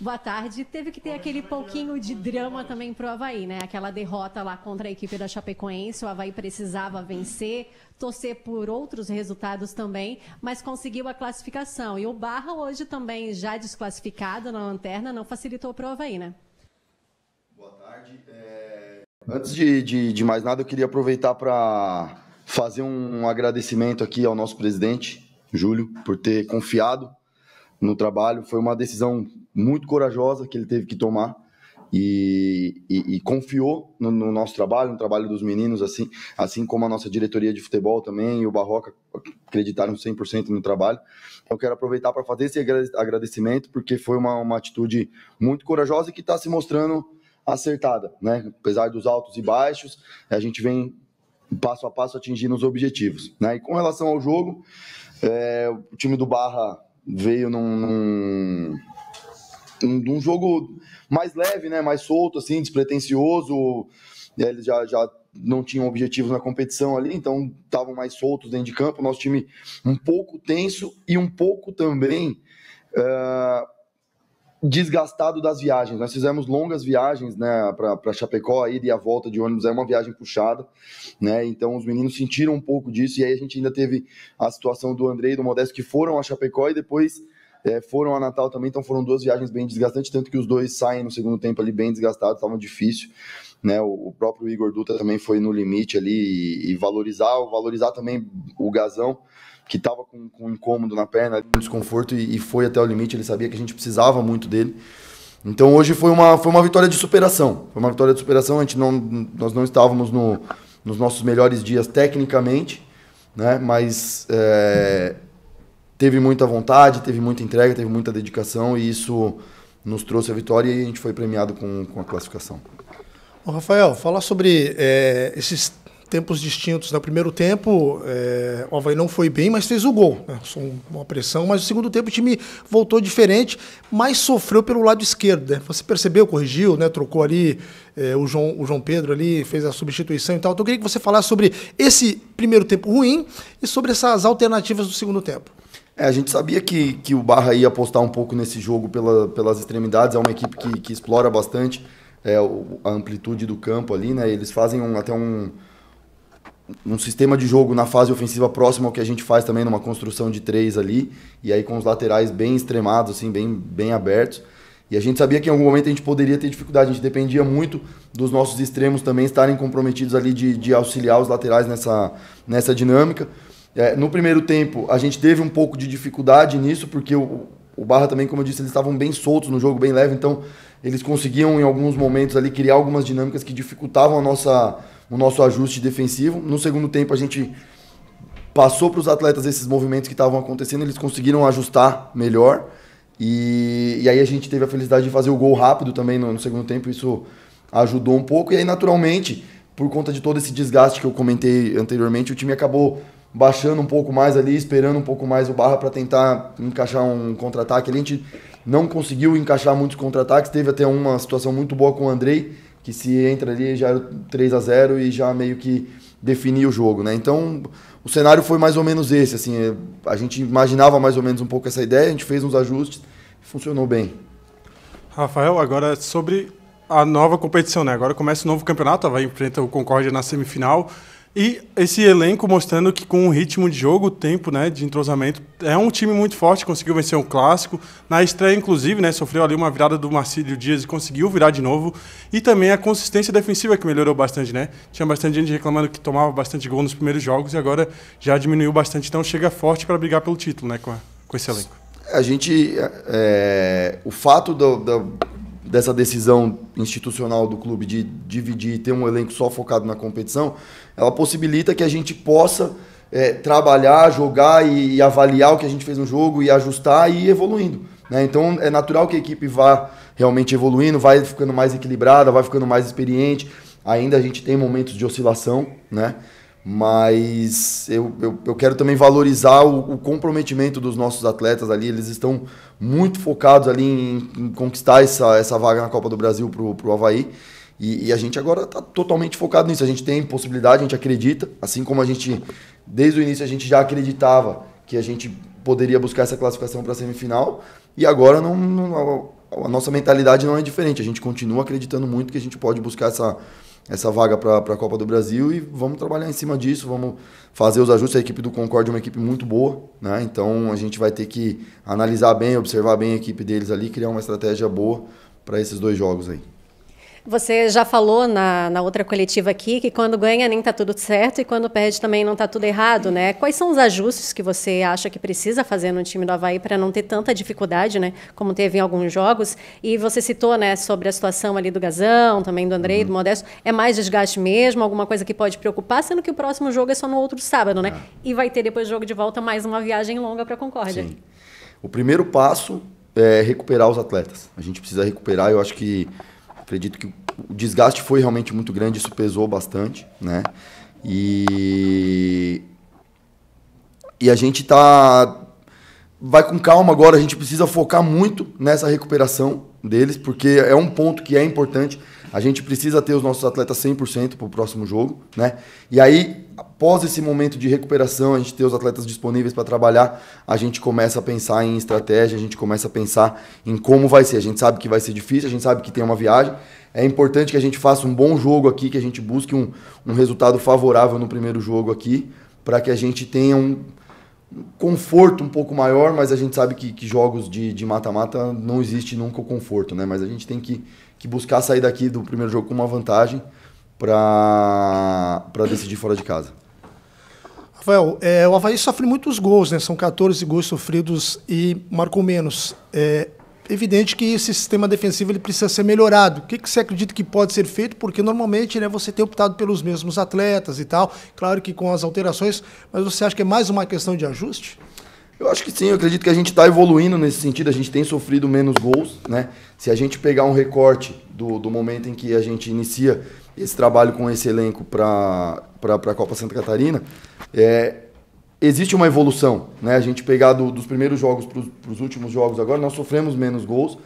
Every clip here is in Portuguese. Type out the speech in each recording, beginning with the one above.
boa tarde. Teve que ter aquele pouquinho de drama também pro Havaí, né? Aquela derrota lá contra a equipe da Chapecoense, o Havaí precisava vencer, torcer por outros resultados também, mas conseguiu a classificação. E o Barra hoje também já desclassificado na lanterna, não facilitou pro Havaí, né? Boa tarde. É... Antes de, de, de, mais nada, eu queria aproveitar para fazer um agradecimento aqui ao nosso presidente, Júlio, por ter confiado no trabalho. Foi uma decisão muito corajosa que ele teve que tomar e, e, e confiou no, no, nosso trabalho, no trabalho dos meninos, assim, assim como a nossa diretoria de futebol também e o Barroca acreditaram 100% no trabalho. Então, eu quero aproveitar para fazer esse agradecimento, porque foi uma, uma atitude muito corajosa e que está se mostrando acertada, né? Apesar dos altos e baixos, a gente vem passo a passo atingindo os objetivos, né? E com relação ao jogo, é, o time do Barra veio num, num, num, jogo mais leve, né? Mais solto, assim, despretensioso. Eles já, já não tinham objetivos na competição ali, então estavam mais soltos dentro de campo. Nosso time um pouco tenso e um pouco também uh, desgastado das viagens. Nós fizemos longas viagens, né, para Chapecó, a ida e a volta de ônibus, é uma viagem puxada, né? Então os meninos sentiram um pouco disso e aí a gente ainda teve a situação do Andrei e do Modesto que foram a Chapecó e depois é, foram a Natal também, então foram duas viagens bem desgastantes, tanto que os dois saem no segundo tempo ali bem desgastados, estavam difícil, né? O, o, próprio Igor Dutra também foi no limite ali e, e valorizar, valorizar também o Gazão, que estava com, com um incômodo na perna, um desconforto e, e, foi até o limite. Ele sabia que a gente precisava muito dele. Então hoje foi uma, foi uma vitória de superação. Foi uma vitória de superação. A gente não, nós não estávamos no, nos nossos melhores dias tecnicamente, né? mas é, teve muita vontade, teve muita entrega, teve muita dedicação e isso nos trouxe a vitória e a gente foi premiado com, com a classificação. Ô Rafael, falar sobre é, esses tempos distintos. No primeiro tempo, é, eh, o Havaí não foi bem, mas fez o gol. Né? Uma pressão, mas no segundo tempo o time voltou diferente, mas sofreu pelo lado esquerdo. Né? Você percebeu, corrigiu, né? trocou ali é, o, João, o João Pedro ali, fez a substituição e tal. Então eu queria que você falasse sobre esse primeiro tempo ruim e sobre essas alternativas do segundo tempo. É, a gente sabia que, que o Barra ia apostar um pouco nesse jogo pela, pelas extremidades, é uma equipe que, que explora bastante é, a amplitude do campo ali, né? Eles fazem um, até um, um sistema de jogo na fase ofensiva próxima ao que a gente faz também numa construção de três ali, e aí com os laterais bem extremados, assim, bem, bem abertos. E a gente sabia que em algum momento a gente poderia ter dificuldade, a gente dependia muito dos nossos extremos também estarem comprometidos ali de, de auxiliar os laterais nessa, nessa dinâmica. É, no primeiro tempo, a gente teve um pouco de dificuldade nisso, porque o, o Barra também, como eu disse, eles estavam bem soltos no jogo, bem leve, então eles conseguiam em alguns momentos ali criar algumas dinâmicas que dificultavam a nossa o nosso ajuste defensivo. No segundo tempo, a gente passou para os atletas esses movimentos que estavam acontecendo, eles conseguiram ajustar melhor. E, e, aí a gente teve a felicidade de fazer o gol rápido também no, no segundo tempo, isso ajudou um pouco. E aí, naturalmente, por conta de todo esse desgaste que eu comentei anteriormente, o time acabou baixando um pouco mais ali, esperando um pouco mais o Barra para tentar encaixar um contra-ataque. A gente não conseguiu encaixar muitos contra-ataques, teve até uma situação muito boa com o Andrei, que se entra ali já era é 3 a 0 e já meio que definia o jogo, né? Então, o cenário foi mais ou menos esse, assim, é, a gente imaginava mais ou menos um pouco essa ideia, a gente fez uns ajustes e funcionou bem. Rafael, agora é sobre a nova competição, né? Agora começa o novo campeonato, vai enfrentar o Concórdia na semifinal. E esse elenco mostrando que com o ritmo de jogo, o tempo né, de entrosamento, é um time muito forte, conseguiu vencer um clássico. Na estreia, inclusive, né, sofreu ali uma virada do Marcílio Dias e conseguiu virar de novo. E também a consistência defensiva que melhorou bastante, né? Tinha bastante gente reclamando que tomava bastante gol nos primeiros jogos e agora já diminuiu bastante. Então chega forte para brigar pelo título né, com, a, com esse elenco. A gente. É, o fato do, do dessa decisão institucional do clube de dividir e ter um elenco só focado na competição, ela possibilita que a gente possa é, trabalhar, jogar e, e, avaliar o que a gente fez no jogo e ajustar e ir evoluindo. Né? Então é natural que a equipe vá realmente evoluindo, vai ficando mais equilibrada, vai ficando mais experiente. Ainda a gente tem momentos de oscilação, né? mas eu, eu, eu, quero também valorizar o, o, comprometimento dos nossos atletas ali. Eles estão muito focados ali em, em conquistar essa, essa vaga na Copa do Brasil para o Havaí. E, e, a gente agora está totalmente focado nisso. A gente tem possibilidade, a gente acredita, assim como a gente, desde o início, a gente já acreditava que a gente poderia buscar essa classificação para a semifinal. E agora não, não, a, a nossa mentalidade não é diferente. A gente continua acreditando muito que a gente pode buscar essa essa vaga para a Copa do Brasil e vamos trabalhar em cima disso, vamos fazer os ajustes. A equipe do Concorde é uma equipe muito boa, né? então a gente vai ter que analisar bem, observar bem a equipe deles ali, criar uma estratégia boa para esses dois jogos aí. Você já falou na, na, outra coletiva aqui que quando ganha nem está tudo certo e quando perde também não está tudo errado, né? Quais são os ajustes que você acha que precisa fazer no time do Havaí para não ter tanta dificuldade, né? Como teve em alguns jogos. E você citou, né, sobre a situação ali do Gazão, também do Andrei, uhum. do Modesto. É mais desgaste mesmo? Alguma coisa que pode preocupar? Sendo que o próximo jogo é só no outro sábado, né? É. E vai ter depois do jogo de volta mais uma viagem longa para Concórdia. Sim. O primeiro passo é recuperar os atletas. A gente precisa recuperar, eu acho que Acredito que o desgaste foi realmente muito grande, isso pesou bastante, né? E e a gente tá vai com calma agora, a gente precisa focar muito nessa recuperação deles, porque é um ponto que é importante. A gente precisa ter os nossos atletas 100% para o próximo jogo, né? E aí, após esse momento de recuperação, a gente ter os atletas disponíveis para trabalhar, a gente começa a pensar em estratégia, a gente começa a pensar em como vai ser. A gente sabe que vai ser difícil, a gente sabe que tem uma viagem. É importante que a gente faça um bom jogo aqui, que a gente busque um, um resultado favorável no primeiro jogo aqui, para que a gente tenha um, conforto um pouco maior, mas a gente sabe que, que jogos de mata-mata não existe nunca o conforto, né? Mas a gente tem que que buscar sair daqui do primeiro jogo com uma vantagem para decidir fora de casa. Rafael, é, o Havaí sofre muitos gols, né? São 14 gols sofridos e marcou menos. É evidente que esse sistema defensivo ele precisa ser melhorado. O que, que você acredita que pode ser feito? Porque normalmente né, você tem optado pelos mesmos atletas e tal. Claro que com as alterações, mas você acha que é mais uma questão de ajuste? Eu acho que sim, eu acredito que a gente está evoluindo nesse sentido, a gente tem sofrido menos gols, né? Se a gente pegar um recorte do, do momento em que a gente inicia esse trabalho com esse elenco para a Copa Santa Catarina, é, existe uma evolução, né? A gente pegar do, dos primeiros jogos para os últimos jogos agora, nós sofremos menos gols,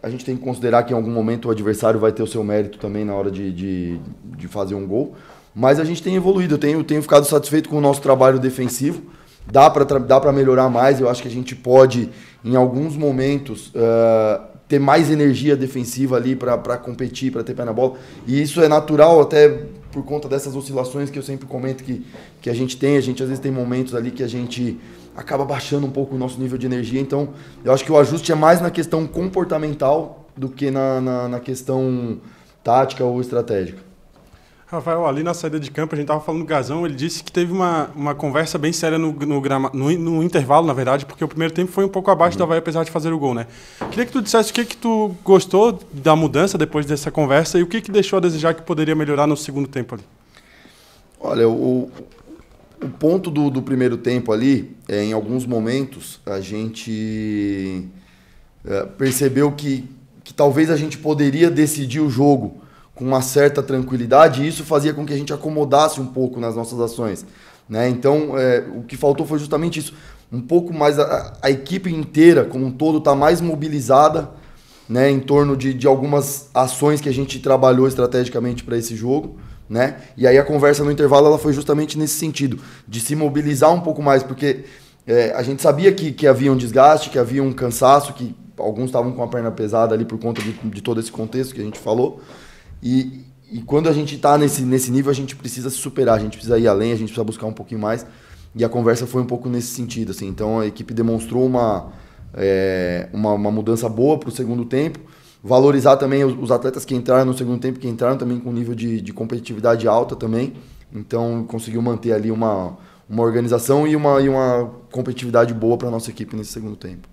a gente tem que considerar que em algum momento o adversário vai ter o seu mérito também na hora de, de, de fazer um gol, mas a gente tem evoluído, eu tenho, tenho ficado satisfeito com o nosso trabalho defensivo, dá para dá para melhorar mais. Eu acho que a gente pode, em alguns momentos, uh, ter mais energia defensiva ali para competir, para ter pé na bola. E isso é natural até por conta dessas oscilações que eu sempre comento que, que a gente tem. A gente às vezes tem momentos ali que a gente acaba baixando um pouco o nosso nível de energia. Então, eu acho que o ajuste é mais na questão comportamental do que na, na, na questão tática ou estratégica. Rafael, ali na saída de campo, a gente estava falando do Gazão, ele disse que teve uma, uma conversa bem séria no, no, grama, no, no intervalo, na verdade, porque o primeiro tempo foi um pouco abaixo uhum. da Havaí, apesar de fazer o gol, né? Queria que tu dissesse o que, que tu gostou da mudança depois dessa conversa e o que, que deixou a desejar que poderia melhorar no segundo tempo ali. Olha, o, o ponto do, do primeiro tempo ali, é, em alguns momentos, a gente é, percebeu que, que talvez a gente poderia decidir o jogo com uma certa tranquilidade, e isso fazia com que a gente acomodasse um pouco nas nossas ações. Né? Então, é, o que faltou foi justamente isso. Um pouco mais a, a equipe inteira, como um todo, está mais mobilizada né, em torno de, de algumas ações que a gente trabalhou estrategicamente para esse jogo. Né? E aí a conversa no intervalo ela foi justamente nesse sentido, de se mobilizar um pouco mais, porque é, a gente sabia que, que havia um desgaste, que havia um cansaço, que alguns estavam com a perna pesada ali por conta de, de todo esse contexto que a gente falou. E, e quando a gente está nesse, nesse nível, a gente precisa se superar, a gente precisa ir além, a gente precisa buscar um pouquinho mais. E a conversa foi um pouco nesse sentido. Assim. Então a equipe demonstrou uma, é, uma, uma, mudança boa para o segundo tempo. Valorizar também os, os, atletas que entraram no segundo tempo, que entraram também com nível de, de competitividade alta também. Então conseguiu manter ali uma, uma organização e uma, e uma competitividade boa para a nossa equipe nesse segundo tempo.